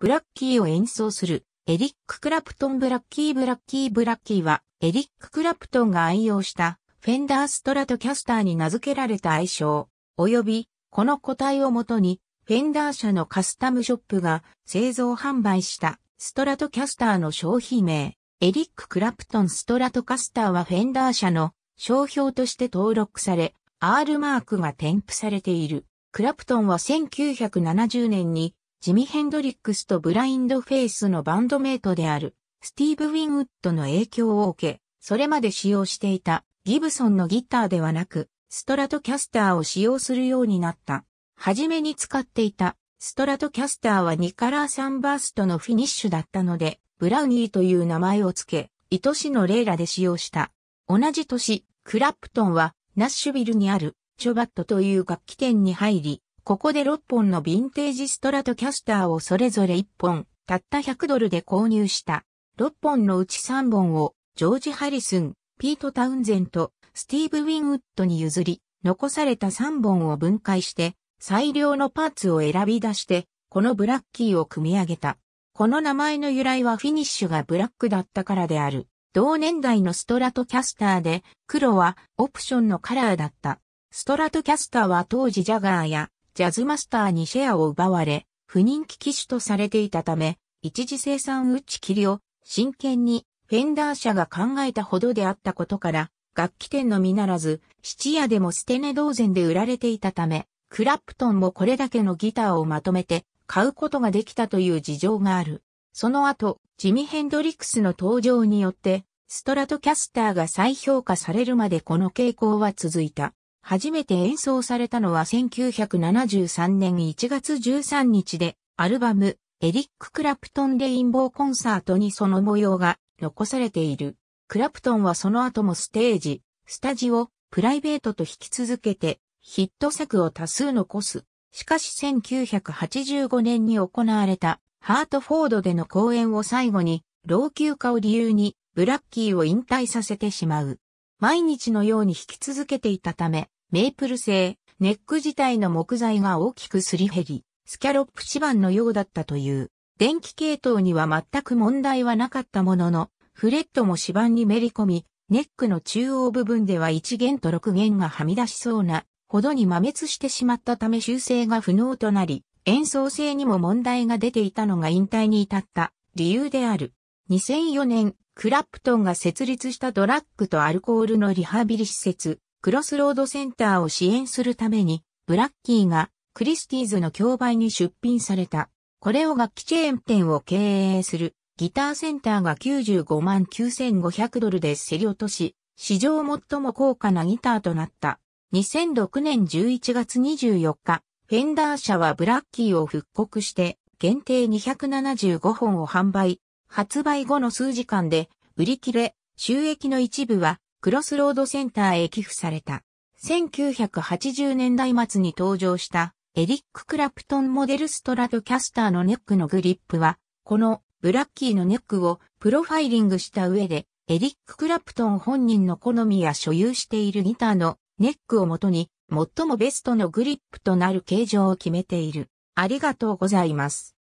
ブラッキーを演奏する、エリック・クラプトン・ブラッキー・ブラッキー・ブラッキーは、エリック・クラプトンが愛用した、フェンダーストラトキャスターに名付けられた愛称、及び、この個体をもとに、フェンダー社のカスタムショップが製造販売したストラトキャスターの商品名、エリック・クラプトンストラトカスターはフェンダー社の商標として登録され、R マークが添付されている。クラプトンは1970年にジミ・ヘンドリックスとブラインドフェイスのバンドメイトである、スティーブ・ウィンウッドの影響を受け、それまで使用していたギブソンのギターではなく、ストラトキャスターを使用するようになった。はじめに使っていたストラトキャスターは2カラーサンバーストのフィニッシュだったので、ブラウニーという名前を付け、愛しのレイラで使用した。同じ年、クラプトンはナッシュビルにあるチョバットという楽器店に入り、ここで6本のヴィンテージストラトキャスターをそれぞれ1本、たった100ドルで購入した。6本のうち3本を、ジョージ・ハリスン、ピート・タウンゼント、スティーブ・ウィンウッドに譲り、残された3本を分解して、最良のパーツを選び出して、このブラッキーを組み上げた。この名前の由来はフィニッシュがブラックだったからである。同年代のストラトキャスターで、黒はオプションのカラーだった。ストラトキャスターは当時ジャガーやジャズマスターにシェアを奪われ、不人気機種とされていたため、一時生産打ち切りを真剣にフェンダー社が考えたほどであったことから、楽器店のみならず、質屋でも捨て値同然で売られていたため、クラプトンもこれだけのギターをまとめて買うことができたという事情がある。その後、ジミ・ヘンドリックスの登場によって、ストラトキャスターが再評価されるまでこの傾向は続いた。初めて演奏されたのは1973年1月13日で、アルバム、エリック・クラプトンレインボーコンサートにその模様が残されている。クラプトンはその後もステージ、スタジオ、プライベートと弾き続けて、ヒット作を多数残す。しかし1985年に行われたハートフォードでの公演を最後に老朽化を理由にブラッキーを引退させてしまう。毎日のように引き続けていたため、メープル製、ネック自体の木材が大きくすり減り、スキャロップ指板のようだったという。電気系統には全く問題はなかったものの、フレットも指板にめり込み、ネックの中央部分では1弦と6弦がはみ出しそうなほどに摩滅してしまったため修正が不能となり、演奏性にも問題が出ていたのが引退に至った理由である。2004年、クラプトンが設立したドラッグとアルコールのリハビリ施設、クロスロードセンターを支援するために、ブラッキーがクリスティーズの競売に出品された。これを楽器チェーン店を経営するギターセンターが95万9500ドルで競り落とし、史上最も高価なギターとなった。2006年11月24日、フェンダー社はブラッキーを復刻して限定275本を販売、発売後の数時間で、売り切れ、収益の一部は、クロスロードセンターへ寄付された。1980年代末に登場した、エリック・クラプトンモデルストラトキャスターのネックのグリップは、このブラッキーのネックをプロファイリングした上で、エリック・クラプトン本人の好みや所有しているギターのネックをもとに、最もベストのグリップとなる形状を決めている。ありがとうございます。